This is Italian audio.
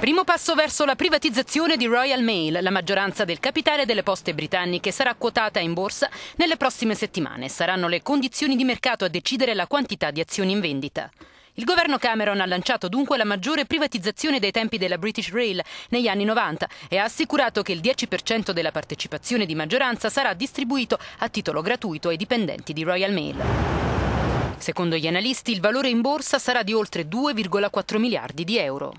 Primo passo verso la privatizzazione di Royal Mail. La maggioranza del capitale delle poste britanniche sarà quotata in borsa nelle prossime settimane. Saranno le condizioni di mercato a decidere la quantità di azioni in vendita. Il governo Cameron ha lanciato dunque la maggiore privatizzazione dei tempi della British Rail negli anni 90 e ha assicurato che il 10% della partecipazione di maggioranza sarà distribuito a titolo gratuito ai dipendenti di Royal Mail. Secondo gli analisti il valore in borsa sarà di oltre 2,4 miliardi di euro.